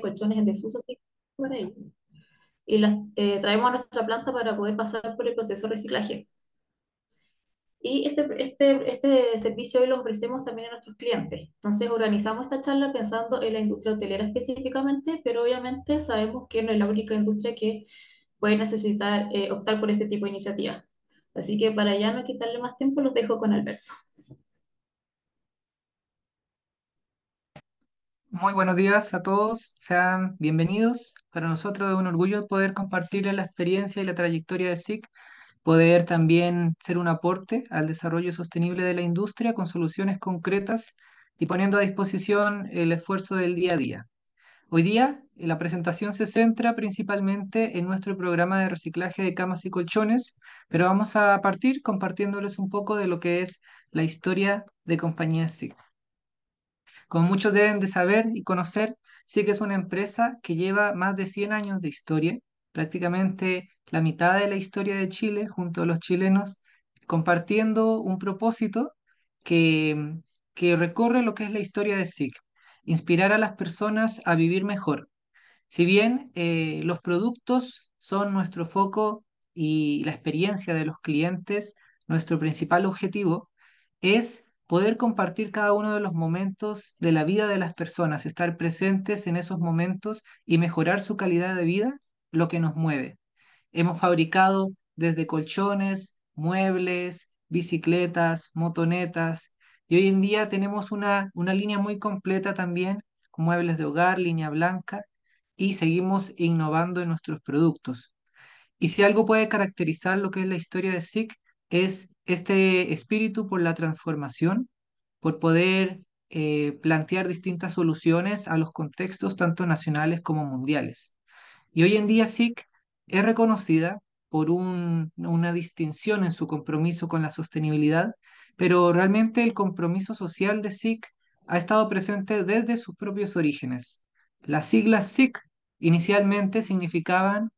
colchones en desuso para ellos. Y las eh, traemos a nuestra planta para poder pasar por el proceso de reciclaje. Y este, este, este servicio hoy lo ofrecemos también a nuestros clientes. Entonces organizamos esta charla pensando en la industria hotelera específicamente, pero obviamente sabemos que no es la única industria que puede necesitar eh, optar por este tipo de iniciativas. Así que para ya no quitarle más tiempo, los dejo con Alberto. Muy buenos días a todos, sean bienvenidos. Para nosotros es un orgullo poder compartirles la experiencia y la trayectoria de SIC, poder también ser un aporte al desarrollo sostenible de la industria con soluciones concretas y poniendo a disposición el esfuerzo del día a día. Hoy día eh, la presentación se centra principalmente en nuestro programa de reciclaje de camas y colchones, pero vamos a partir compartiéndoles un poco de lo que es la historia de compañía SIC. Como muchos deben de saber y conocer, sí es una empresa que lleva más de 100 años de historia, prácticamente la mitad de la historia de Chile junto a los chilenos, compartiendo un propósito que, que recorre lo que es la historia de SIC, inspirar a las personas a vivir mejor. Si bien eh, los productos son nuestro foco y la experiencia de los clientes, nuestro principal objetivo es poder compartir cada uno de los momentos de la vida de las personas, estar presentes en esos momentos y mejorar su calidad de vida, lo que nos mueve. Hemos fabricado desde colchones, muebles, bicicletas, motonetas, y hoy en día tenemos una, una línea muy completa también, muebles de hogar, línea blanca, y seguimos innovando en nuestros productos. Y si algo puede caracterizar lo que es la historia de SIC, es este espíritu por la transformación, por poder eh, plantear distintas soluciones a los contextos tanto nacionales como mundiales. Y hoy en día SIC es reconocida por una distinción en su compromiso con la sostenibilidad, pero realmente el compromiso social de SIC ha estado presente desde sus propios orígenes. Las siglas SIC inicialmente significaban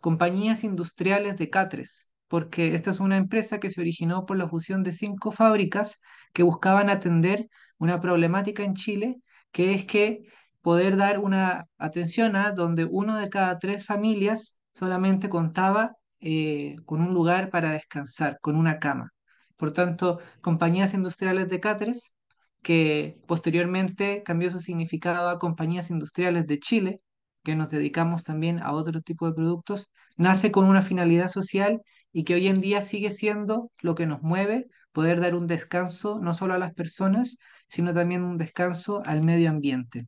compañías industriales de catres, porque esta es una empresa que se originó por la fusión de cinco fábricas que buscaban atender una problemática en Chile, que es que poder dar una atención a donde uno de cada tres familias solamente contaba eh, con un lugar para descansar, con una cama. Por tanto, compañías industriales de Cáteres, que posteriormente cambió su significado a compañías industriales de Chile, que nos dedicamos también a otro tipo de productos, nace con una finalidad social y que hoy en día sigue siendo lo que nos mueve, poder dar un descanso no solo a las personas, sino también un descanso al medio ambiente.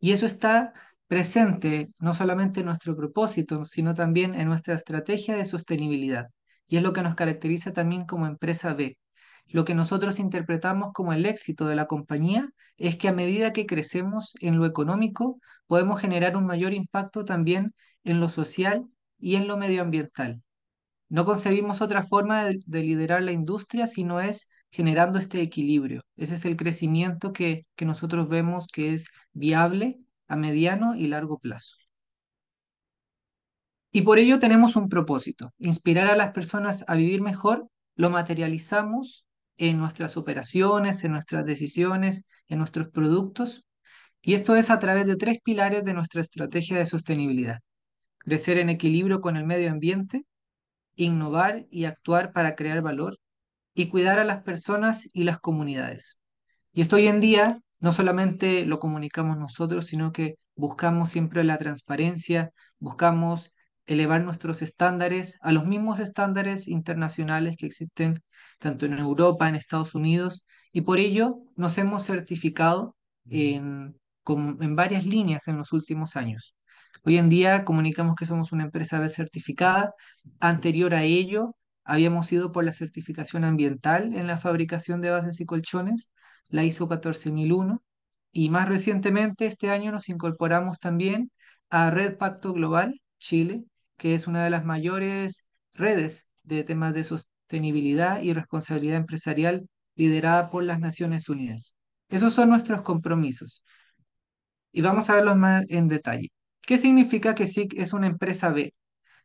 Y eso está presente no solamente en nuestro propósito, sino también en nuestra estrategia de sostenibilidad. Y es lo que nos caracteriza también como empresa B. Lo que nosotros interpretamos como el éxito de la compañía es que a medida que crecemos en lo económico, podemos generar un mayor impacto también en lo social y en lo medioambiental. No concebimos otra forma de, liderar la industria sino es generando este equilibrio. Ese es el crecimiento que nosotros vemos que es viable a mediano y largo plazo. Y por ello tenemos un propósito, inspirar a las personas a vivir mejor, lo materializamos en nuestras operaciones, en nuestras decisiones, en nuestros productos, y esto es a través de tres pilares de nuestra estrategia de sostenibilidad. Crecer en equilibrio con el medio ambiente, innovar y actuar para crear valor y cuidar a las personas y las comunidades. Y esto hoy en día no solamente lo comunicamos nosotros, sino que buscamos siempre la transparencia, buscamos elevar nuestros estándares a los mismos estándares internacionales que existen tanto en Europa, en Estados Unidos, y por ello nos hemos certificado en, en varias líneas en los últimos años. Hoy en día comunicamos que somos una empresa B certificada. Anterior a ello, habíamos ido por la certificación ambiental en la fabricación de bases y colchones, la ISO 14001. Y más recientemente, este año nos incorporamos también a Red Pacto Global Chile, que es una de las mayores redes de temas de sostenibilidad y responsabilidad empresarial liderada por las Naciones Unidas. Esos son nuestros compromisos. Y vamos a verlos más en detalle. ¿Qué significa que SIC es una empresa B?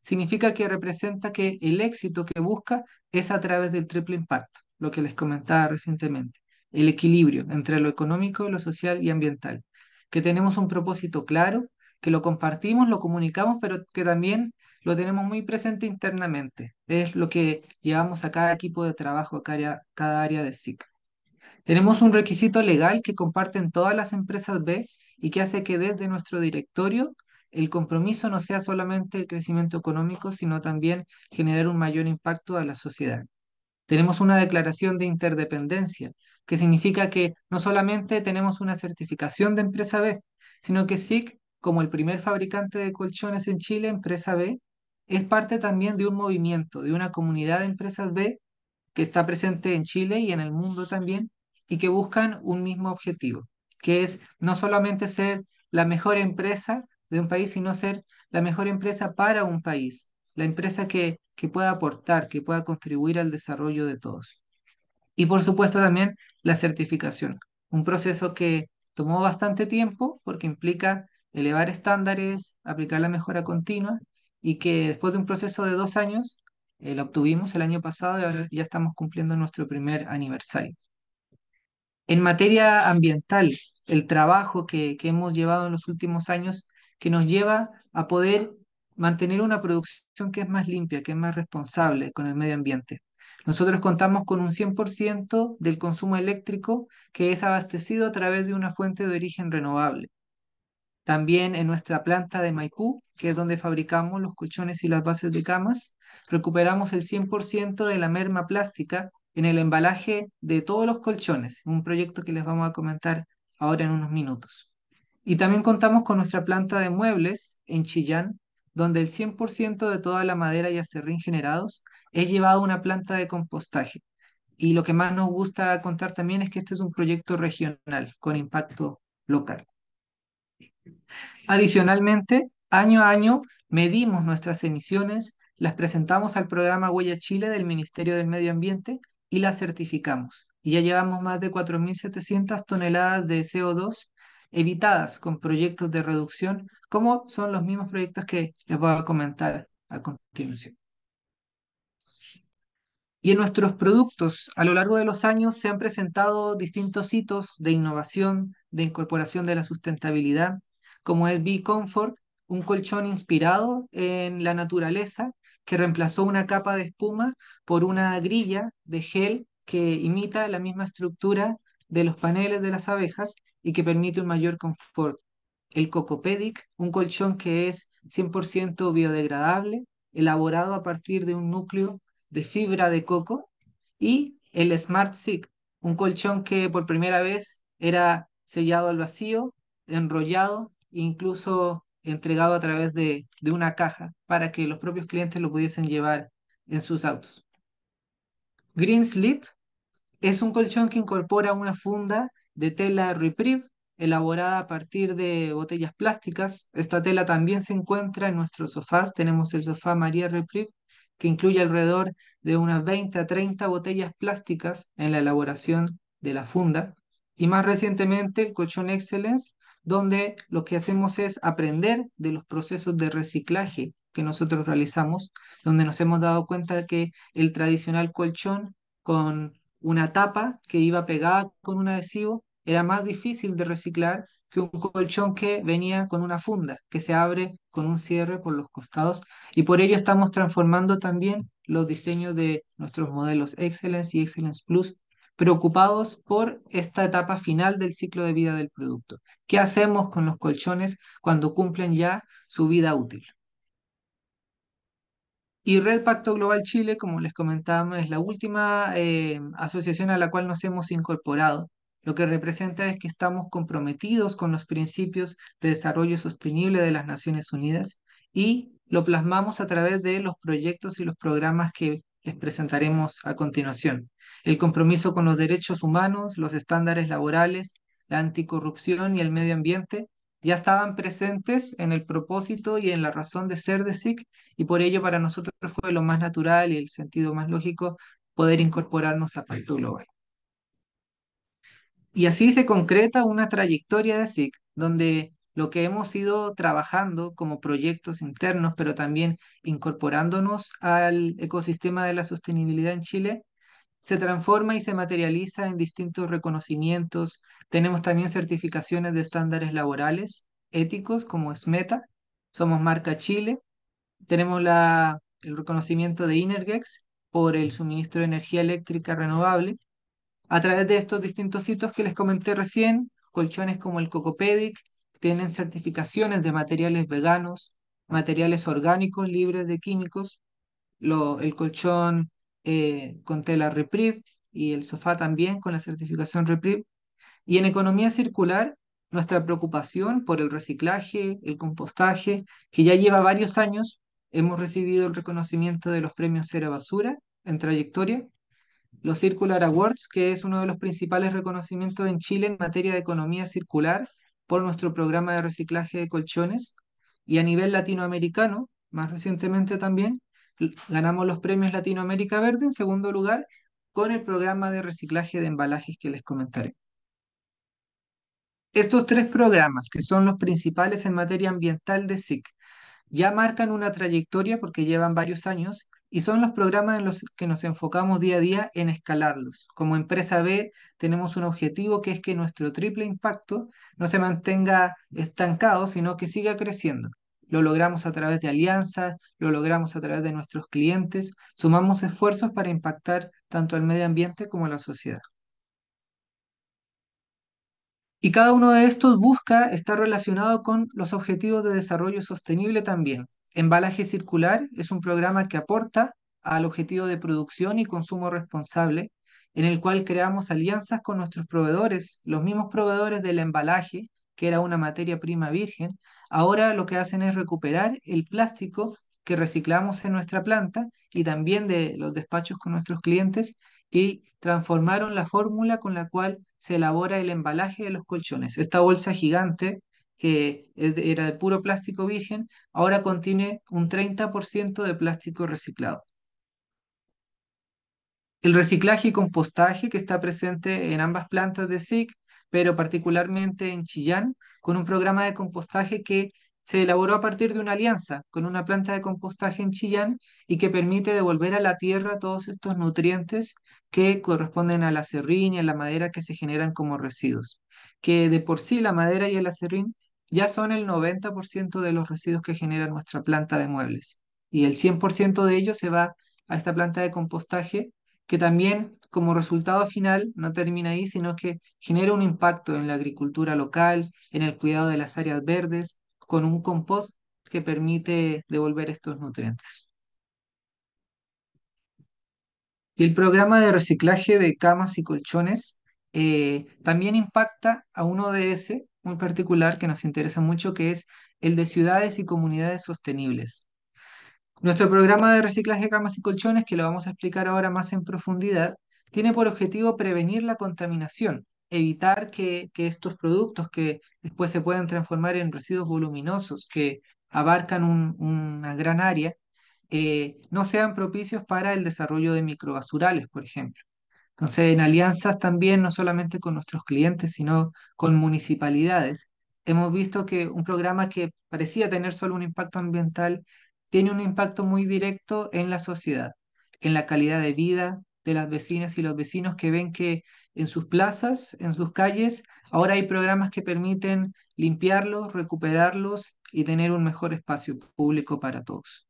Significa que representa que el éxito que busca es a través del triple impacto, lo que les comentaba recientemente, el equilibrio entre lo económico, lo social y ambiental, que tenemos un propósito claro, que lo compartimos, lo comunicamos, pero que también lo tenemos muy presente internamente. Es lo que llevamos a cada equipo de trabajo, a cada, cada área de SIC. Tenemos un requisito legal que comparten todas las empresas B y que hace que desde nuestro directorio el compromiso no sea solamente el crecimiento económico, sino también generar un mayor impacto a la sociedad. Tenemos una declaración de interdependencia, que significa que no solamente tenemos una certificación de empresa B, sino que SIC, como el primer fabricante de colchones en Chile, empresa B, es parte también de un movimiento, de una comunidad de empresas B que está presente en Chile y en el mundo también, y que buscan un mismo objetivo, que es no solamente ser la mejor empresa, de un país, sino ser la mejor empresa para un país, la empresa que, pueda aportar, que pueda contribuir al desarrollo de todos. Y por supuesto también la certificación, un proceso que tomó bastante tiempo porque implica elevar estándares, aplicar la mejora continua y que después de un proceso de dos años eh, lo obtuvimos el año pasado y ahora ya estamos cumpliendo nuestro primer aniversario. En materia ambiental, el trabajo que, que hemos llevado en los últimos años que nos lleva a poder mantener una producción que es más limpia, que es más responsable con el medio ambiente. Nosotros contamos con un 100% del consumo eléctrico que es abastecido a través de una fuente de origen renovable. También en nuestra planta de Maipú, que es donde fabricamos los colchones y las bases de camas, recuperamos el 100% de la merma plástica en el embalaje de todos los colchones, un proyecto que les vamos a comentar ahora en unos minutos. Y también contamos con nuestra planta de muebles en Chillán, donde el 100% de toda la madera y acerrín generados es llevado a una planta de compostaje. Y lo que más nos gusta contar también es que este es un proyecto regional con impacto local. Adicionalmente, año a año medimos nuestras emisiones, las presentamos al programa Huella Chile del Ministerio del Medio Ambiente y las certificamos. Y ya llevamos más de 4.700 toneladas de CO2 evitadas con proyectos de reducción, como son los mismos proyectos que les voy a comentar a continuación. Y en nuestros productos, a lo largo de los años, se han presentado distintos hitos de innovación, de incorporación de la sustentabilidad, como es B-Comfort, un colchón inspirado en la naturaleza que reemplazó una capa de espuma por una grilla de gel que imita la misma estructura de los paneles de las abejas y que permite un mayor confort. El Cocopedic, un colchón que es 100% biodegradable, elaborado a partir de un núcleo de fibra de coco, y el Smart Sick, un colchón que por primera vez era sellado al vacío, enrollado e incluso entregado a través de, de una caja para que los propios clientes lo pudiesen llevar en sus autos. Green Sleep es un colchón que incorpora una funda de tela Reprieve, elaborada a partir de botellas plásticas. Esta tela también se encuentra en nuestros sofás. Tenemos el sofá María Reprieve, que incluye alrededor de unas 20 a 30 botellas plásticas en la elaboración de la funda. Y más recientemente el colchón Excellence, donde lo que hacemos es aprender de los procesos de reciclaje que nosotros realizamos, donde nos hemos dado cuenta que el tradicional colchón con una tapa que iba pegada con un adhesivo era más difícil de reciclar que un colchón que venía con una funda, que se abre con un cierre por los costados. Y por ello estamos transformando también los diseños de nuestros modelos Excellence y Excellence Plus, preocupados por esta etapa final del ciclo de vida del producto. ¿Qué hacemos con los colchones cuando cumplen ya su vida útil? Y Red Pacto Global Chile, como les comentábamos, es la última eh, asociación a la cual nos hemos incorporado lo que representa es que estamos comprometidos con los principios de desarrollo sostenible de las Naciones Unidas y lo plasmamos a través de los proyectos y los programas que les presentaremos a continuación. El compromiso con los derechos humanos, los estándares laborales, la anticorrupción y el medio ambiente ya estaban presentes en el propósito y en la razón de ser de SIC y por ello para nosotros fue lo más natural y el sentido más lógico poder incorporarnos a Pacto Global. Y así se concreta una trayectoria de SIC, donde lo que hemos ido trabajando como proyectos internos, pero también incorporándonos al ecosistema de la sostenibilidad en Chile, se transforma y se materializa en distintos reconocimientos. Tenemos también certificaciones de estándares laborales éticos como SMETA. somos marca Chile, tenemos la, el reconocimiento de Inergex por el suministro de energía eléctrica renovable a través de estos distintos sitios que les comenté recién, colchones como el Cocopedic tienen certificaciones de materiales veganos, materiales orgánicos libres de químicos, el colchón eh, con tela Reprieve y el sofá también con la certificación Reprieve. Y en economía circular, nuestra preocupación por el reciclaje, el compostaje, que ya lleva varios años, hemos recibido el reconocimiento de los premios Cera Basura en trayectoria los Circular Awards, que es uno de los principales reconocimientos en Chile en materia de economía circular por nuestro programa de reciclaje de colchones. Y a nivel latinoamericano, más recientemente también, ganamos los premios Latinoamérica Verde en segundo lugar con el programa de reciclaje de embalajes que les comentaré. Estos tres programas, que son los principales en materia ambiental de SIC, ya marcan una trayectoria porque llevan varios años y son los programas en los que nos enfocamos día a día en escalarlos. Como empresa B tenemos un objetivo que es que nuestro triple impacto no se mantenga estancado, sino que siga creciendo. Lo logramos a través de alianzas, lo logramos a través de nuestros clientes, sumamos esfuerzos para impactar tanto al medio ambiente como a la sociedad. Y cada uno de estos busca estar relacionado con los objetivos de desarrollo sostenible también, Embalaje Circular es un programa que aporta al objetivo de producción y consumo responsable, en el cual creamos alianzas con nuestros proveedores, los mismos proveedores del embalaje, que era una materia prima virgen, ahora lo que hacen es recuperar el plástico que reciclamos en nuestra planta y también de los despachos con nuestros clientes y transformaron la fórmula con la cual se elabora el embalaje de los colchones. Esta bolsa gigante que era de puro plástico virgen, ahora contiene un 30% de plástico reciclado. El reciclaje y compostaje que está presente en ambas plantas de SIC, pero particularmente en Chillán, con un programa de compostaje que se elaboró a partir de una alianza con una planta de compostaje en Chillán y que permite devolver a la tierra todos estos nutrientes que corresponden a la serrín y a la madera que se generan como residuos, que de por sí la madera y el acerrín ya son el 90% de los residuos que genera nuestra planta de muebles y el 100% de ellos se va a esta planta de compostaje que también como resultado final no termina ahí, sino que genera un impacto en la agricultura local, en el cuidado de las áreas verdes, con un compost que permite devolver estos nutrientes. el programa de reciclaje de camas y colchones eh, también impacta a de ese muy particular que nos interesa mucho, que es el de ciudades y comunidades sostenibles. Nuestro programa de reciclaje de camas y colchones, que lo vamos a explicar ahora más en profundidad, tiene por objetivo prevenir la contaminación, evitar que, estos productos que después se pueden transformar en residuos voluminosos que abarcan una gran área, eh, no sean propicios para el desarrollo de microbasurales, por ejemplo. Entonces, en alianzas también, no solamente con nuestros clientes, sino con municipalidades, hemos visto que un programa que parecía tener solo un impacto ambiental tiene un impacto muy directo en la sociedad, en la calidad de vida de las vecinas y los vecinos que ven que en sus plazas, en sus calles, ahora hay programas que permiten limpiarlos, recuperarlos y tener un mejor espacio público para todos.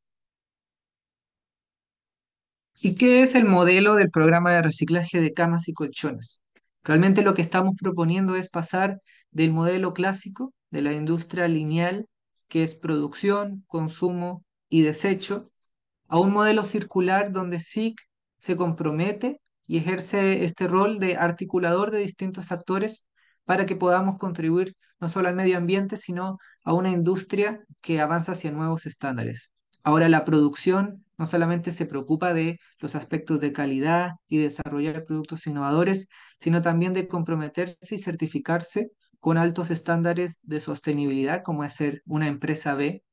¿Y qué es el modelo del programa de reciclaje de camas y colchones? Realmente lo que estamos proponiendo es pasar del modelo clásico de la industria lineal, que es producción, consumo y desecho, a un modelo circular donde SIC se compromete y ejerce este rol de articulador de distintos actores para que podamos contribuir no solo al medio ambiente, sino a una industria que avanza hacia nuevos estándares. Ahora la producción no solamente se preocupa de los aspectos de calidad y desarrollar productos innovadores, sino también de comprometerse y certificarse con altos estándares de sostenibilidad, como es ser una empresa B.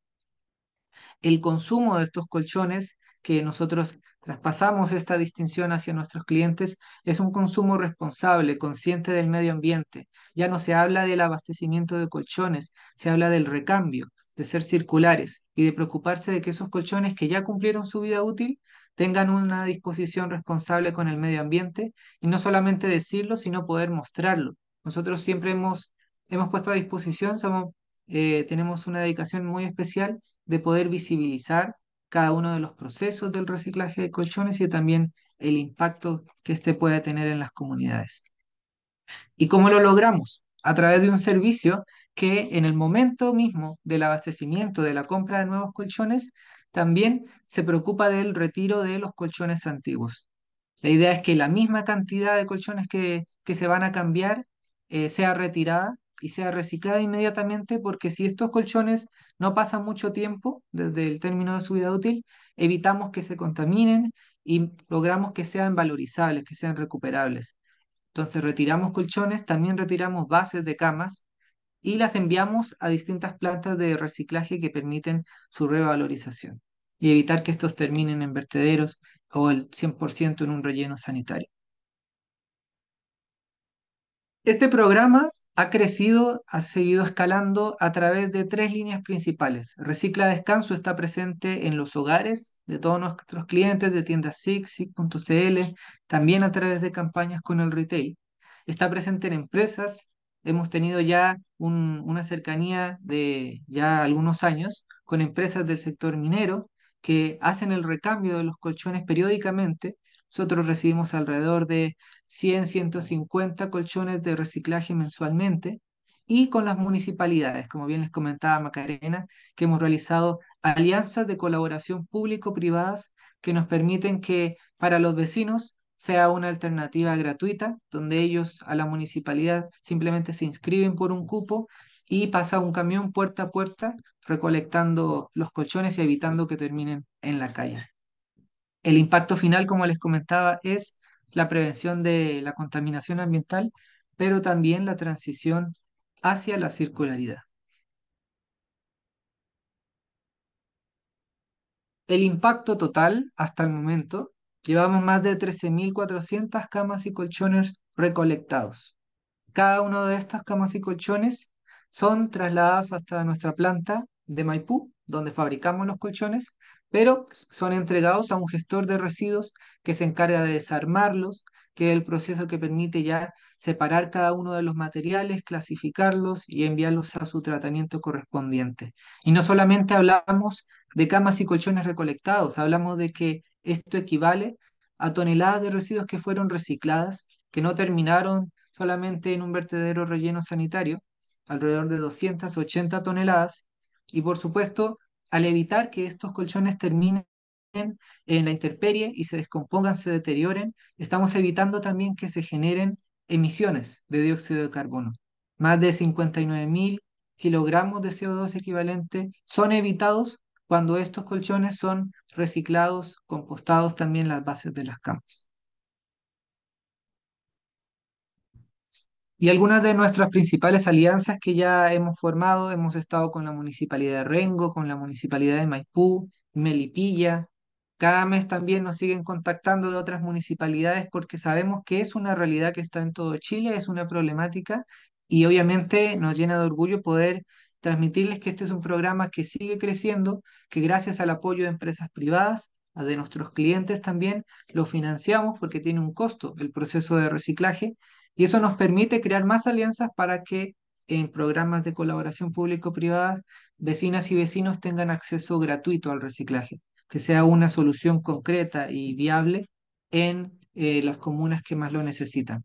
El consumo de estos colchones que nosotros traspasamos esta distinción hacia nuestros clientes es un consumo responsable, consciente del medio ambiente. Ya no se habla del abastecimiento de colchones, se habla del recambio de ser circulares y de preocuparse de que esos colchones que ya cumplieron su vida útil tengan una disposición responsable con el medio ambiente y no solamente decirlo, sino poder mostrarlo. Nosotros siempre hemos, hemos puesto a disposición, eh, tenemos una dedicación muy especial de poder visibilizar cada uno de los procesos del reciclaje de colchones y también el impacto que éste puede tener en las comunidades. ¿Y cómo lo logramos? A través de un servicio que en el momento mismo del abastecimiento, de la compra de nuevos colchones, también se preocupa del retiro de los colchones antiguos. La idea es que la misma cantidad de colchones que, se van a cambiar eh, sea retirada y sea reciclada inmediatamente, porque si estos colchones no pasan mucho tiempo desde el término de su vida útil, evitamos que se contaminen y logramos que sean valorizables, que sean recuperables. Entonces retiramos colchones, también retiramos bases de camas, y las enviamos a distintas plantas de reciclaje que permiten su revalorización y evitar que estos terminen en vertederos o el 100% en un relleno sanitario. Este programa ha crecido, ha seguido escalando a través de tres líneas principales. Recicla Descanso está presente en los hogares de todos nuestros clientes de tiendas SIG, SIG.cl, también a través de campañas con el retail. Está presente en empresas, hemos tenido ya una cercanía de ya algunos años con empresas del sector minero que hacen el recambio de los colchones periódicamente. Nosotros recibimos alrededor de 100, 150 colchones de reciclaje mensualmente y con las municipalidades, como bien les comentaba Macarena, que hemos realizado alianzas de colaboración público-privadas que nos permiten que para los vecinos sea una alternativa gratuita, donde ellos a la municipalidad simplemente se inscriben por un cupo y pasa un camión puerta a puerta recolectando los colchones y evitando que terminen en la calle. El impacto final, como les comentaba, es la prevención de la contaminación ambiental, pero también la transición hacia la circularidad. El impacto total hasta el momento Llevamos más de 13.400 camas y colchones recolectados. Cada uno de estas camas y colchones son trasladados hasta nuestra planta de Maipú, donde fabricamos los colchones, pero son entregados a un gestor de residuos que se encarga de desarmarlos, que es el proceso que permite ya separar cada uno de los materiales, clasificarlos y enviarlos a su tratamiento correspondiente. Y no solamente hablamos de camas y colchones recolectados, hablamos de que esto equivale a toneladas de residuos que fueron recicladas, que no terminaron solamente en un vertedero relleno sanitario, alrededor de 280 toneladas, y por supuesto, al evitar que estos colchones terminen en la interperie y se descompongan, se deterioren, estamos evitando también que se generen emisiones de dióxido de carbono. Más de 59.000 kilogramos de CO2 equivalente son evitados cuando estos colchones son reciclados, compostados también las bases de las camas. Y algunas de nuestras principales alianzas que ya hemos formado, hemos estado con la Municipalidad de Rengo, con la Municipalidad de Maipú, Melipilla, cada mes también nos siguen contactando de otras municipalidades porque sabemos que es una realidad que está en todo Chile, es una problemática y obviamente nos llena de orgullo poder transmitirles que este es un programa que sigue creciendo, que gracias al apoyo de empresas privadas, de nuestros clientes también, lo financiamos porque tiene un costo el proceso de reciclaje y eso nos permite crear más alianzas para que en programas de colaboración público-privada vecinas y vecinos tengan acceso gratuito al reciclaje que sea una solución concreta y viable en eh, las comunas que más lo necesitan.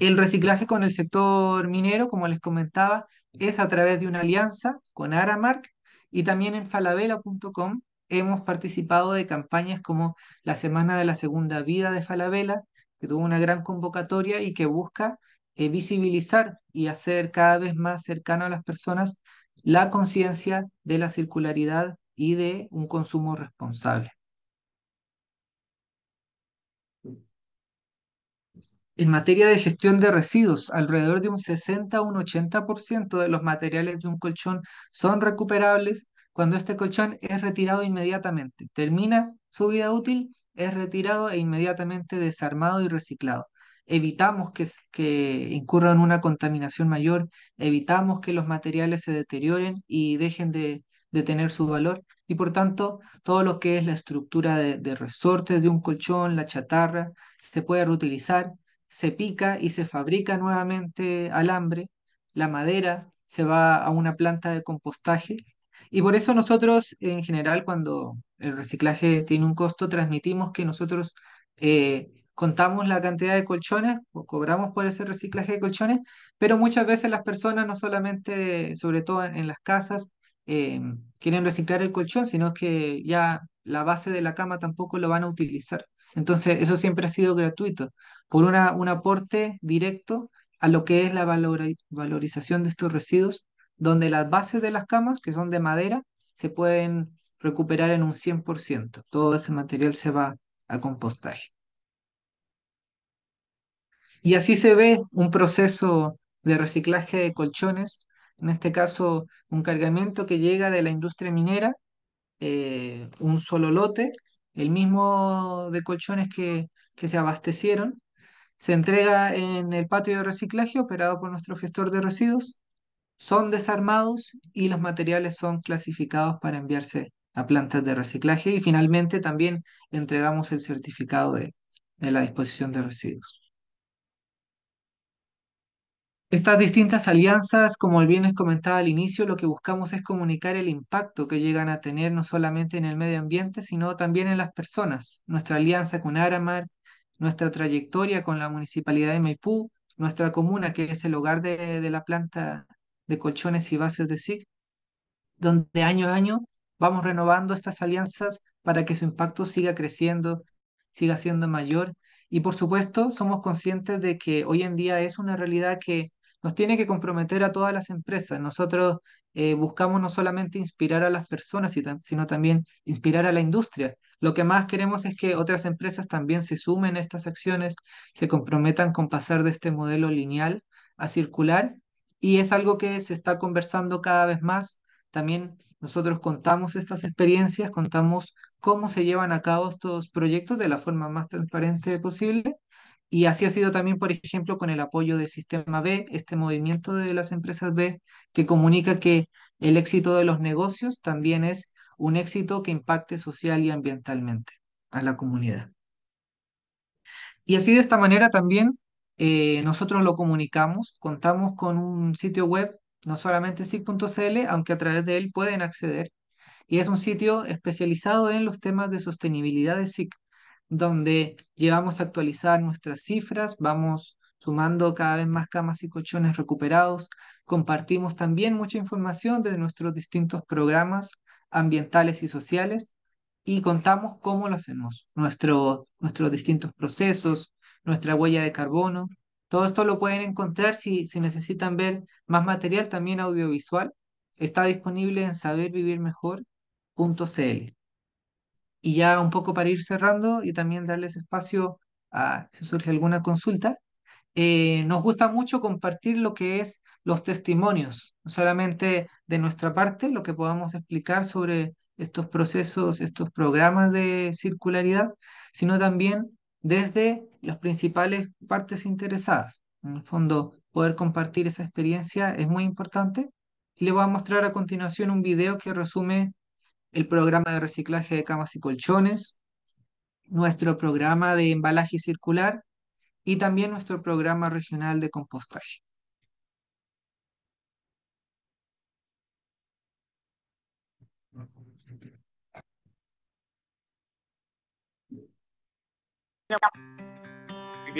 El reciclaje con el sector minero, como les comentaba, es a través de una alianza con Aramark y también en falabela.com hemos participado de campañas como la Semana de la Segunda Vida de Falabella, que tuvo una gran convocatoria y que busca eh, visibilizar y hacer cada vez más cercano a las personas la conciencia de la circularidad y de un consumo responsable. En materia de gestión de residuos, alrededor de un 60 a un 80% de los materiales de un colchón son recuperables cuando este colchón es retirado inmediatamente. Termina su vida útil, es retirado e inmediatamente desarmado y reciclado. Evitamos que, que incurran una contaminación mayor, evitamos que los materiales se deterioren y dejen de de tener su valor y por tanto todo lo que es la estructura de, de resortes de un colchón, la chatarra, se puede reutilizar, se pica y se fabrica nuevamente alambre, la madera se va a una planta de compostaje y por eso nosotros, en general, cuando el reciclaje tiene un costo, transmitimos que nosotros eh, contamos la cantidad de colchones, o cobramos por ese reciclaje de colchones, pero muchas veces las personas, no solamente, sobre todo en las casas, eh, quieren reciclar el colchón, sino que ya la base de la cama tampoco lo van a utilizar. Entonces, eso siempre ha sido gratuito, por un aporte directo a lo que es la valorización de estos residuos, donde las bases de las camas, que son de madera, se pueden recuperar en un 100%. Todo ese material se va a compostaje. Y así se ve un proceso de reciclaje de colchones en este caso un cargamento que llega de la industria minera, eh, un solo lote, el mismo de colchones que, que se abastecieron, se entrega en el patio de reciclaje operado por nuestro gestor de residuos, son desarmados y los materiales son clasificados para enviarse a plantas de reciclaje y finalmente también entregamos el certificado de la disposición de residuos. Estas distintas alianzas, como bien les comentaba al inicio, lo que buscamos es comunicar el impacto que llegan a tener no solamente en el medio ambiente, sino también en las personas. Nuestra alianza con Aramar, nuestra trayectoria con la municipalidad de Maipú, nuestra comuna, que es el hogar de, de la planta de colchones y bases de SIG, donde año a año vamos renovando estas alianzas para que su impacto siga creciendo, siga siendo mayor. Y por supuesto, somos conscientes de que hoy en día es una realidad que nos tiene que comprometer a todas las empresas. Nosotros eh, buscamos no solamente inspirar a las personas, sino también inspirar a la industria. Lo que más queremos es que otras empresas también se sumen a estas acciones, se comprometan con pasar de este modelo lineal a circular y es algo que se está conversando cada vez más. También nosotros contamos estas experiencias, contamos cómo se llevan a cabo estos proyectos de la forma más transparente posible y así ha sido también, por ejemplo, con el apoyo de Sistema B, este movimiento de las empresas B, que comunica que el éxito de los negocios también es un éxito que impacte social y ambientalmente a la comunidad. Y así de esta manera también eh, nosotros lo comunicamos, contamos con un sitio web, no solamente SIC.cl, aunque a través de él pueden acceder, y es un sitio especializado en los temas de sostenibilidad de SIC donde llevamos a actualizar nuestras cifras, vamos sumando cada vez más camas y colchones recuperados. Compartimos también mucha información de nuestros distintos programas ambientales y sociales y contamos cómo lo hacemos, nuestros distintos procesos, nuestra huella de carbono. Todo esto lo pueden encontrar si, si necesitan ver más material también audiovisual. Está disponible en sabervivirmejor.cl. Y ya un poco para ir cerrando y también darles espacio a si surge alguna consulta, eh, nos gusta mucho compartir lo que es los testimonios, no solamente de nuestra parte, lo que podamos explicar sobre estos procesos, estos programas de circularidad, sino también desde las principales partes interesadas. En el fondo, poder compartir esa experiencia es muy importante. Y le voy a mostrar a continuación un video que resume el programa de reciclaje de camas y colchones, nuestro programa de embalaje circular y también nuestro programa regional de compostaje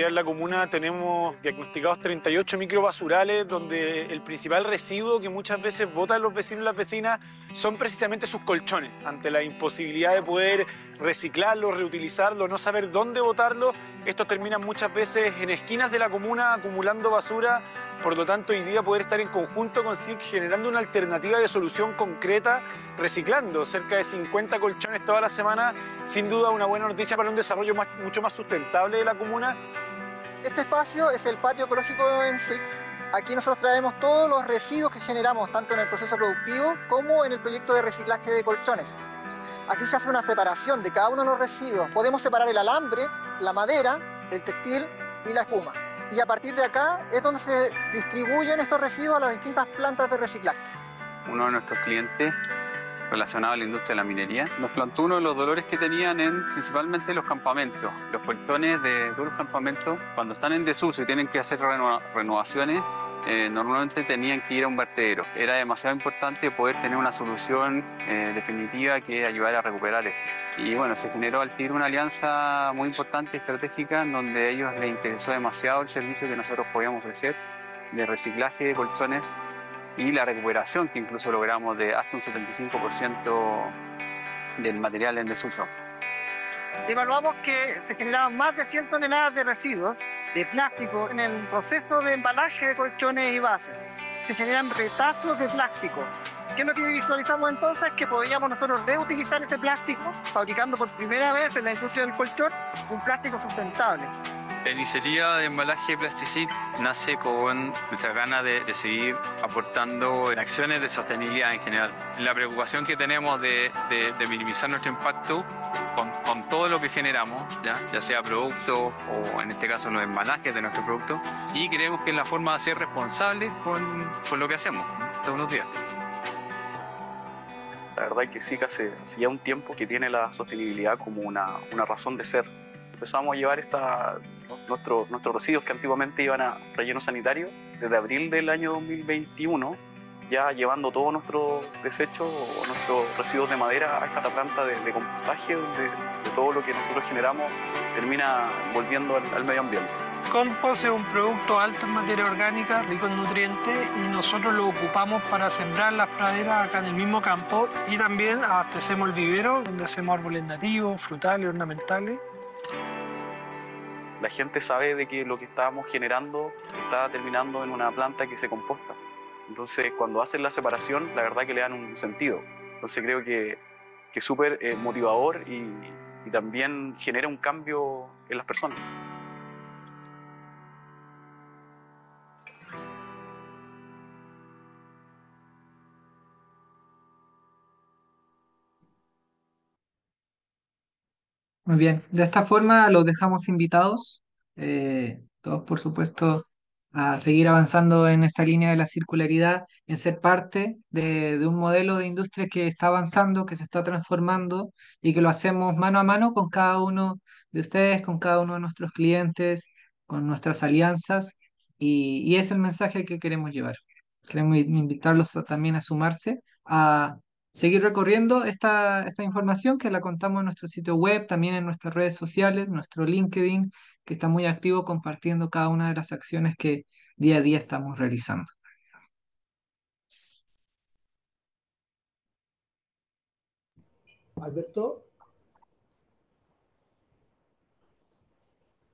en la comuna tenemos diagnosticados 38 microbasurales donde el principal residuo que muchas veces botan los vecinos y las vecinas son precisamente sus colchones. Ante la imposibilidad de poder reciclarlo, reutilizarlo, no saber dónde botarlo, estos terminan muchas veces en esquinas de la comuna acumulando basura por lo tanto, hoy día poder estar en conjunto con SIC generando una alternativa de solución concreta, reciclando cerca de 50 colchones toda la semana, sin duda una buena noticia para un desarrollo mucho más sustentable de la comuna. Este espacio es el patio ecológico en SIC. Aquí nosotros traemos todos los residuos que generamos, tanto en el proceso productivo como en el proyecto de reciclaje de colchones. Aquí se hace una separación de cada uno de los residuos. Podemos separar el alambre, la madera, el textil y la espuma y a partir de acá es donde se distribuyen estos residuos a las distintas plantas de reciclaje. Uno de nuestros clientes relacionado a la industria de la minería nos plantó uno de los dolores que tenían en principalmente los campamentos, los fortones de, duros los campamentos cuando están en desuso y tienen que hacer renovaciones eh, normalmente tenían que ir a un vertedero. Era demasiado importante poder tener una solución eh, definitiva que ayudara a recuperar esto. Y bueno, se generó al TIR una alianza muy importante, estratégica, donde a ellos les interesó demasiado el servicio que nosotros podíamos ofrecer de reciclaje de colchones y la recuperación que incluso logramos de hasta un 75% del material en desuso. Evaluamos que se generaban más de 100 toneladas de residuos de plástico en el proceso de embalaje de colchones y bases. Se generan retazos de plástico. ¿Qué es lo que visualizamos entonces? Que podríamos nosotros reutilizar ese plástico, fabricando por primera vez en la industria del colchón un plástico sustentable. La iniciativa de Embalaje Plasticit nace con nuestra ganas de, seguir aportando en acciones de sostenibilidad en general. La preocupación que tenemos de, minimizar nuestro impacto con, todo lo que generamos, ¿ya? ya sea producto o en este caso los embalajes de nuestro producto, y creemos que es la forma de ser responsable con, lo que hacemos todos los días. La verdad es que sí, hace, ya un tiempo que tiene la sostenibilidad como una, una razón de ser. Empezamos a llevar esta nuestros, nuestros residuos que antiguamente iban a relleno sanitario, desde abril del año 2021, ya llevando todo nuestro desecho o nuestros residuos de madera a esta planta de, compostaje, donde de todo lo que nosotros generamos termina volviendo al, medio ambiente. Compost es un producto alto en materia orgánica, rico en nutrientes, y nosotros lo ocupamos para sembrar las praderas acá en el mismo campo y también abastecemos el vivero, donde hacemos árboles nativos, frutales, ornamentales la gente sabe de que lo que estábamos generando está terminando en una planta que se composta. Entonces, cuando hacen la separación, la verdad que le dan un sentido. Entonces, creo que, que es súper eh, motivador y también genera un cambio en las personas. Muy bien, de esta forma los dejamos invitados, eh, todos por supuesto, a seguir avanzando en esta línea de la circularidad, en ser parte de, un modelo de industria que está avanzando, que se está transformando y que lo hacemos mano a mano con cada uno de ustedes, con cada uno de nuestros clientes, con nuestras alianzas y, es el mensaje que queremos llevar. Queremos invitarlos también a sumarse a seguir recorriendo esta, esta información que la contamos en nuestro sitio web, también en nuestras redes sociales, nuestro LinkedIn, que está muy activo compartiendo cada una de las acciones que día a día estamos realizando. Alberto.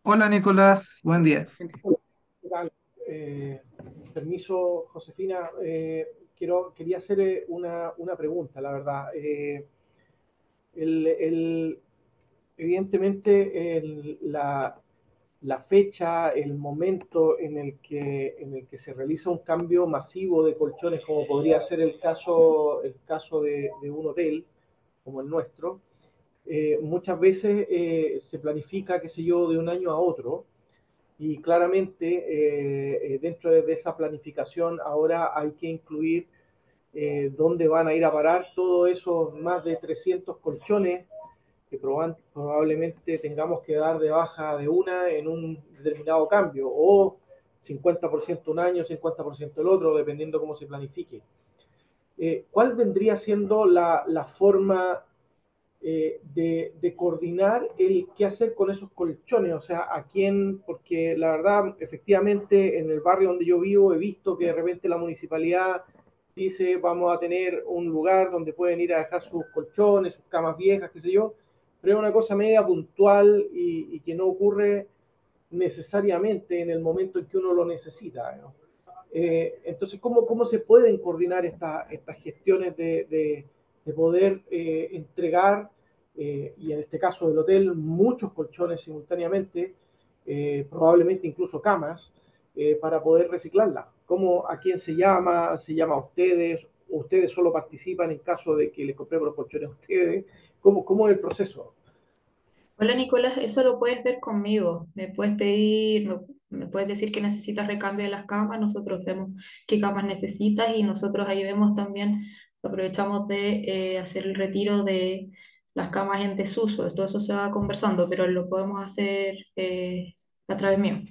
Hola Nicolás, buen día. Eh, permiso, Josefina. Eh quiero, quería hacer eh, una, pregunta, la verdad. Eh, evidentemente, la, fecha, el momento en el, que, en el que se realiza un cambio masivo de colchones, como podría ser el caso, el caso de, un hotel como el nuestro, eh, muchas veces se planifica, qué sé yo, de un año a otro y claramente eh, eh, dentro de esa planificación ahora hay que incluir eh, dónde van a ir a parar todos esos más de 300 colchones que probablemente tengamos que dar de baja de una en un determinado cambio o 50% un año, 50% el otro, dependiendo cómo se planifique. ¿Cuál vendría siendo la, la forma eh, de, coordinar el qué hacer con esos colchones, o sea, a quién, porque la verdad, efectivamente, en el barrio donde yo vivo he visto que de repente la municipalidad dice vamos a tener un lugar donde pueden ir a dejar sus colchones, sus camas viejas, qué sé yo, pero es una cosa media puntual y, que no ocurre necesariamente en el momento en que uno lo necesita. Eh, entonces, ¿cómo, ¿cómo se pueden coordinar estas estas gestiones de, de de poder eh, entregar, eh, y en este caso del hotel, muchos colchones simultáneamente, eh, probablemente incluso camas, para poder reciclarla. ¿Cómo, ¿A quién se llama? ¿Se llama a ustedes? ¿Ustedes solo participan en caso de que les compremos los colchones a ustedes? ¿Cómo, cómo es el proceso? Hola Nicolás, eso lo puedes ver conmigo. Me puedes pedir, me puedes decir que necesitas recambio de las camas, nosotros vemos qué camas necesitas y nosotros ahí vemos también aprovechamos de eh, hacer el retiro de las camas en desuso, todo eso se va conversando, pero lo podemos hacer eh, a través mío.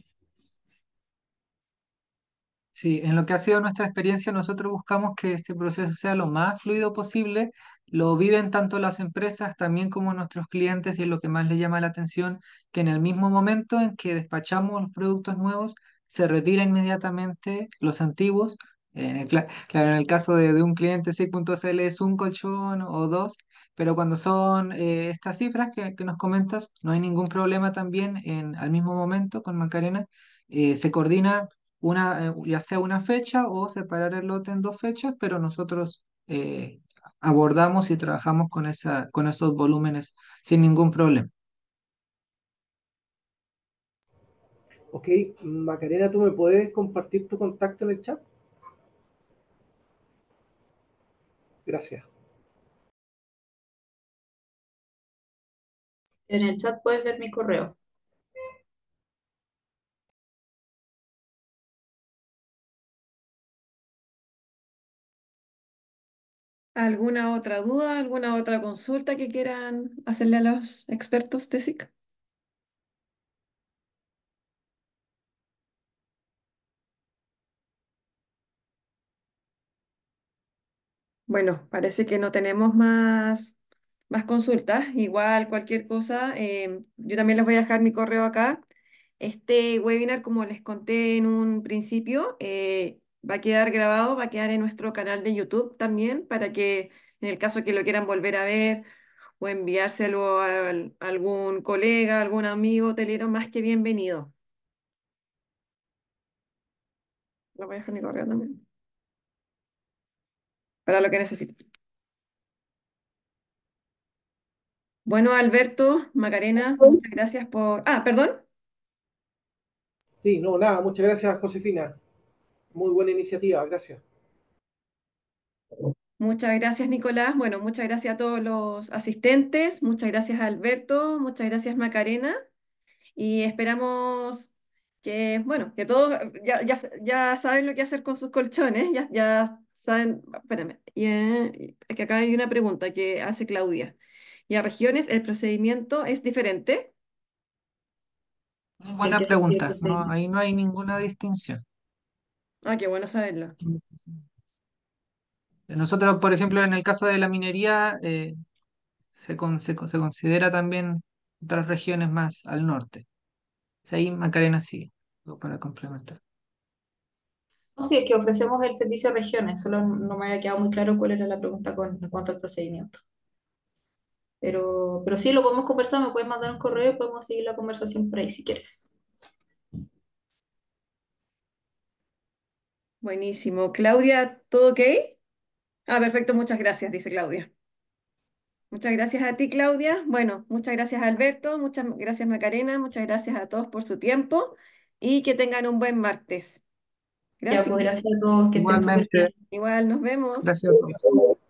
Sí, en lo que ha sido nuestra experiencia, nosotros buscamos que este proceso sea lo más fluido posible. Lo viven tanto las empresas también como nuestros clientes y es lo que más les llama la atención, que en el mismo momento en que despachamos los productos nuevos, se retira inmediatamente los antiguos en el, claro, en el caso de, un cliente 6.cl es un colchón o dos, pero cuando son eh, estas cifras que, nos comentas, no hay ningún problema también en, al mismo momento con Macarena. Eh, se coordina una, eh, ya sea una fecha o separar el lote en dos fechas, pero nosotros abordamos y trabajamos con, esa, con esos volúmenes sin ningún problema. Ok, Macarena, ¿tú me puedes compartir tu contacto en el chat? Gracias. En el chat puedes ver mi correo. ¿Alguna otra duda, alguna otra consulta que quieran hacerle a los expertos de Bueno, parece que no tenemos más, más consultas. Igual, cualquier cosa. Eh, yo también les voy a dejar mi correo acá. Este webinar, como les conté en un principio, eh, va a quedar grabado, va a quedar en nuestro canal de YouTube también, para que en el caso que lo quieran volver a ver o enviárselo a, algún colega, algún amigo hotelero, más que bienvenido. Lo voy a dejar mi correo también para lo que necesiten. Bueno, Alberto, Macarena, muchas gracias por... Ah, perdón. Sí, no, nada, muchas gracias, Josefina. Muy buena iniciativa, gracias. Muchas gracias, Nicolás. Bueno, muchas gracias a todos los asistentes. Muchas gracias, Alberto. Muchas gracias, Macarena. Y esperamos que bueno, que todos eh, ya, saben lo que hacer con sus colchones, ya, ya saben, ah, espérame, es eh, que acá hay una pregunta que hace Claudia. ¿Y a regiones el procedimiento es diferente? Buena pregunta, ahí no hay ninguna distinción. Ah, qué bueno saberlo. Nosotros, por ejemplo, en el caso de la minería, eh, se, se considera también otras regiones más al norte ahí Macarena sí, para complementar. No, sí, es que ofrecemos el servicio a regiones, solo no me había quedado muy claro cuál era la pregunta con, en cuanto al procedimiento. Pero, pero sí, lo podemos conversar, me puedes mandar un correo y podemos seguir la conversación por ahí si quieres. Buenísimo. Claudia, ¿todo ok? Ah, perfecto, muchas gracias, dice Claudia. Muchas gracias a ti, Claudia. Bueno, muchas gracias, Alberto. Muchas gracias, Macarena. Muchas gracias a todos por su tiempo y que tengan un buen martes. Gracias. Pues, gracias a todos. Igualmente. Igual, nos vemos. Gracias a todos.